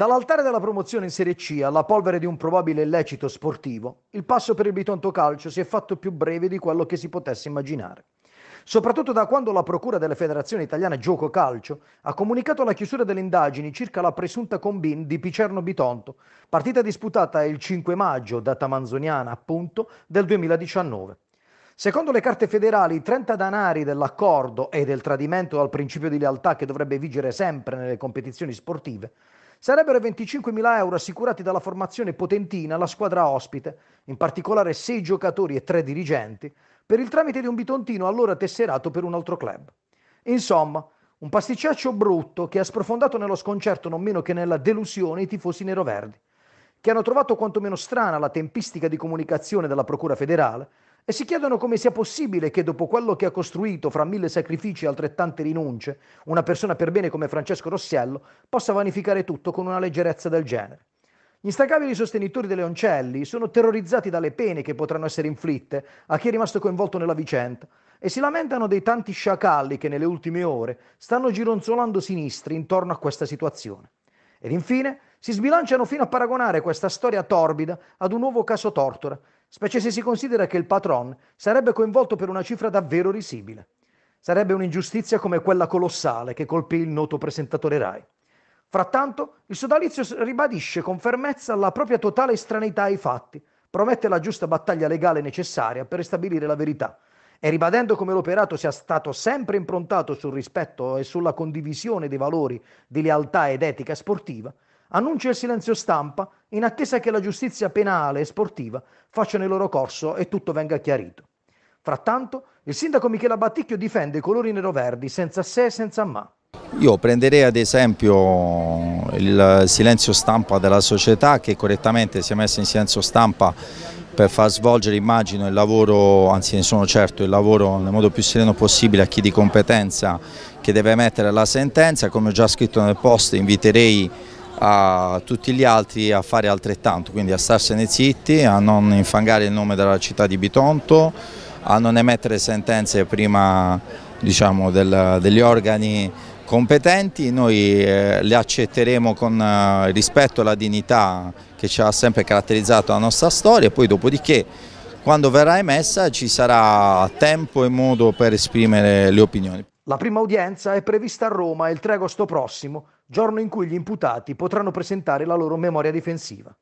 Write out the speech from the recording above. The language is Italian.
Dall'altare della promozione in Serie C alla polvere di un probabile illecito sportivo, il passo per il Bitonto Calcio si è fatto più breve di quello che si potesse immaginare. Soprattutto da quando la Procura della Federazione Italiana Gioco Calcio ha comunicato la chiusura delle indagini circa la presunta combin di Picerno Bitonto, partita disputata il 5 maggio, data manzoniana appunto, del 2019. Secondo le carte federali, i 30 danari dell'accordo e del tradimento al principio di lealtà che dovrebbe vigere sempre nelle competizioni sportive Sarebbero 25.000 euro assicurati dalla formazione potentina alla squadra ospite, in particolare 6 giocatori e 3 dirigenti, per il tramite di un bitontino allora tesserato per un altro club. Insomma, un pasticciaccio brutto che ha sprofondato nello sconcerto non meno che nella delusione i tifosi neroverdi, che hanno trovato quantomeno strana la tempistica di comunicazione della Procura federale, e si chiedono come sia possibile che dopo quello che ha costruito fra mille sacrifici e altrettante rinunce, una persona per bene come Francesco Rossiello possa vanificare tutto con una leggerezza del genere. Gli instancabili sostenitori di Leoncelli sono terrorizzati dalle pene che potranno essere inflitte a chi è rimasto coinvolto nella vicenda e si lamentano dei tanti sciacalli che nelle ultime ore stanno gironzolando sinistri intorno a questa situazione. Ed infine si sbilanciano fino a paragonare questa storia torbida ad un nuovo caso Tortora, specie se si considera che il patron sarebbe coinvolto per una cifra davvero risibile. Sarebbe un'ingiustizia come quella colossale che colpì il noto presentatore Rai. Frattanto, il sodalizio ribadisce con fermezza la propria totale estraneità ai fatti, promette la giusta battaglia legale necessaria per ristabilire la verità, e ribadendo come l'operato sia stato sempre improntato sul rispetto e sulla condivisione dei valori di lealtà ed etica sportiva, annuncia il silenzio stampa in attesa che la giustizia penale e sportiva facciano il loro corso e tutto venga chiarito. Frattanto, il sindaco Michela Batticchio difende i colori nero-verdi senza se e senza ma. Io prenderei ad esempio il silenzio stampa della società che correttamente si è messa in silenzio stampa per far svolgere immagino il lavoro, anzi ne sono certo, il lavoro nel modo più sereno possibile a chi di competenza che deve emettere la sentenza, come ho già scritto nel post inviterei a tutti gli altri a fare altrettanto, quindi a starsene zitti, a non infangare il nome della città di Bitonto, a non emettere sentenze prima diciamo, del, degli organi competenti, noi eh, le accetteremo con eh, rispetto alla dignità che ci ha sempre caratterizzato la nostra storia e poi dopodiché quando verrà emessa ci sarà tempo e modo per esprimere le opinioni. La prima udienza è prevista a Roma il 3 agosto prossimo, giorno in cui gli imputati potranno presentare la loro memoria difensiva.